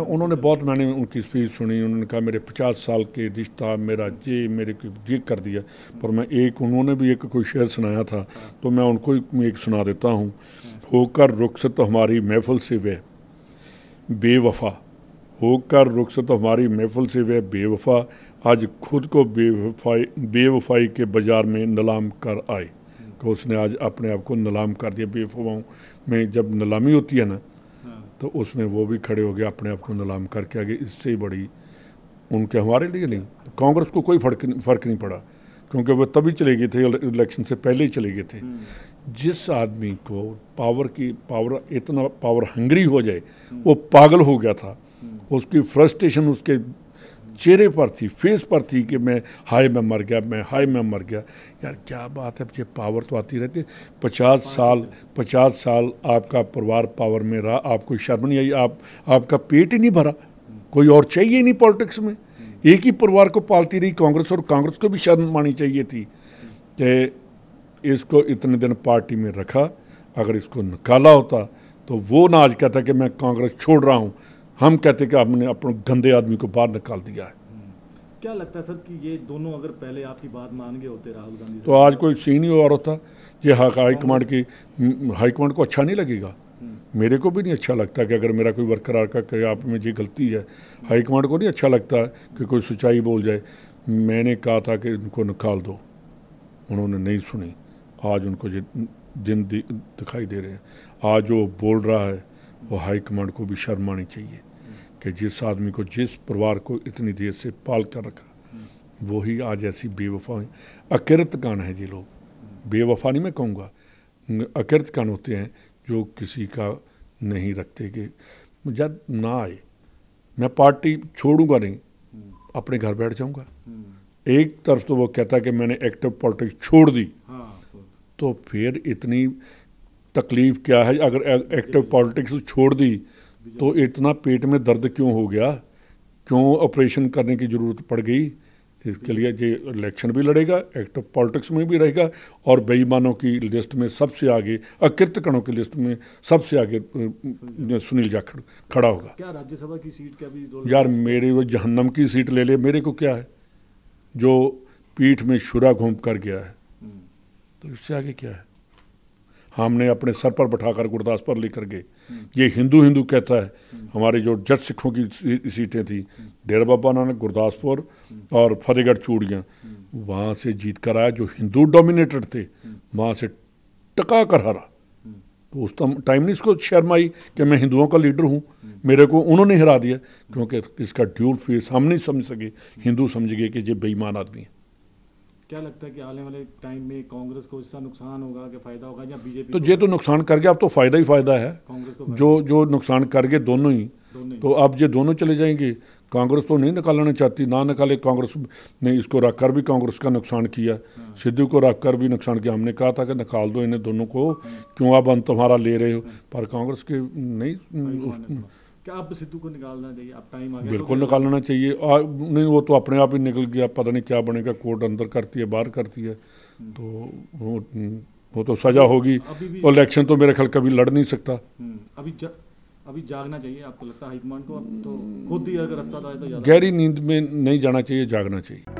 उन्होंने बहुत मैंने उनकी स्पीच सुनी उन्होंने कहा मेरे पचास साल के रिश्ता मेरा ये मेरे को ये कर दिया पर मैं एक उन्होंने भी एक कोई शेर सुनाया था तो मैं उनको एक सुना देता हूँ होकर रुखसत हमारी महफल से वह बेवफा होकर रुखसत हमारी महफल से वह बेवफा आज खुद को बेवफाई बेवफाई के बाज़ार में नलाम कर आए तो उसने आज अपने आप को नलाम कर दिया बेवफाओं में जब नलामी होती है ना तो उसमें वो भी खड़े हो गए अपने आप को नलाम करके आगे इससे बड़ी उनके हमारे लिए नहीं कांग्रेस को कोई फर्क फर्क नहीं पड़ा क्योंकि वह तभी चले गए थे इलेक्शन से पहले ही चले गए थे हम्म। जिस आदमी को पावर की पावर इतना पावर हंगरी हो जाए वो पागल हो गया था हम्म। उसकी फ्रस्ट्रेशन उसके चेहरे पर थी फेस पर थी कि मैं हाय मैं मर गया मैं हाय मैं मर गया यार क्या बात है मुझे पावर तो आती रहती है पचास साल पचास साल आपका परिवार पावर में रहा आपको शर्म नहीं आई आप आपका पेट ही नहीं भरा कोई और चाहिए नहीं पॉलिटिक्स में एक ही परिवार को पालती रही कांग्रेस और कांग्रेस को भी शर्म मानी चाहिए थी कि इसको इतने दिन पार्टी में रखा अगर इसको निकाला होता तो वो ना आज कहता कि मैं कांग्रेस छोड़ रहा हूँ हम कहते कि आपने अपने गंदे आदमी को बाहर निकाल दिया है क्या लगता है सर कि ये दोनों अगर पहले आपकी बात मान गए होते राहुल गांधी तो आज कोई सीन ही और होता ये हाईकमांड की हम्म, हाईकमांड को अच्छा नहीं लगेगा हम्म। मेरे को भी नहीं अच्छा लगता कि अगर मेरा कोई वर्करार का कहे आप में ये गलती है हाईकमांड को नहीं अच्छा लगता कि कोई सच्चाई बोल जाए मैंने कहा था कि उनको निकाल दो उन्होंने नहीं सुनी आज उनको ये दिन दिखाई दे रहे हैं आज वो बोल रहा है वो हाई कमांड को भी शर्म आनी चाहिए कि जिस आदमी को जिस परिवार को इतनी देर से पाल कर रखा वो ही आज ऐसी बेवफा हुई अकिरत कान है ये लोग बेवफा नहीं मैं कहूँगा अकिरत कान होते हैं जो किसी का नहीं रखते कि जब ना आए मैं पार्टी छोड़ूंगा नहीं अपने घर बैठ जाऊंगा एक तरफ तो वो कहता है कि मैंने एक्टिव पॉलिटिक्स छोड़ दी हाँ, तो-, तो फिर इतनी तकलीफ़ क्या है अगर एक्टिव पॉलिटिक्स छोड़ दी तो इतना पेट में दर्द क्यों हो गया क्यों ऑपरेशन करने की ज़रूरत पड़ गई इसके लिए ये इलेक्शन भी लड़ेगा एक्टिव पॉलिटिक्स में भी रहेगा और बेईमानों की लिस्ट में सबसे आगे अकृतकणों की लिस्ट में सबसे आगे सुनील जाखड़ खड़ा होगा क्या राज्यसभा की सीट का भी यार मेरे वो जहन्नम की सीट ले ले मेरे को क्या है जो पीठ में शुरा घूम कर गया है हम्म। तो इससे आगे क्या है हमने अपने सर पर बैठाकर गुरदासपुर लेकर गए ये हिंदू हिंदू कहता है हमारे जो जट सिखों की सीटें थी डेरा बाबा नानक गुरदासपुर और फतेहगढ़ चूड़ियाँ वहाँ से जीत कर आया जो हिंदू डोमिनेटेड थे वहाँ से टका कर हरा तो उस टाइम नहीं इसको शर्म आई कि मैं हिंदुओं का लीडर हूँ मेरे को उन्होंने हरा दिया क्योंकि इसका ड्यूल फेस हम नहीं समझ सके हिंदू समझ गए कि ये बेईमान आदमी है क्या लगता है कि आने वाले टाइम में कांग्रेस को इसका नुकसान होगा कि फायदा होगा या बीजेपी तो ये तो नुकसान कर गया अब तो फायदा ही फायदा है जो जो नुकसान कर गए दोनों ही तो अब ये दोनों चले जाएंगे कांग्रेस तो नहीं निकालना चाहती ना निकाले कांग्रेस ने इसको रख कर भी कांग्रेस का नुकसान किया हाँ। सिद्धू को रख कर भी नुकसान किया हमने कहा था कि निकाल दो इन्हें दोनों को हाँ। क्यों आप अंत हमारा ले रहे हो पर कांग्रेस के नहीं क्या आप सिद्धू को निकालना चाहिए आप टाइम आ गया बिल्कुल तो निकालना चाहिए आ, नहीं वो तो अपने आप ही निकल गया पता नहीं क्या बनेगा कोर्ट अंदर करती है बाहर करती है हम्म। तो वो, वो तो सजा होगी और इलेक्शन तो मेरे ख्याल कभी लड़ नहीं सकता हम्म। अभी जा, अभी जागना चाहिए आपको लगता है हाईकमांड को अब तो खुद ही अगर रास्ता तो गहरी नींद में नहीं जाना चाहिए जागना चाहिए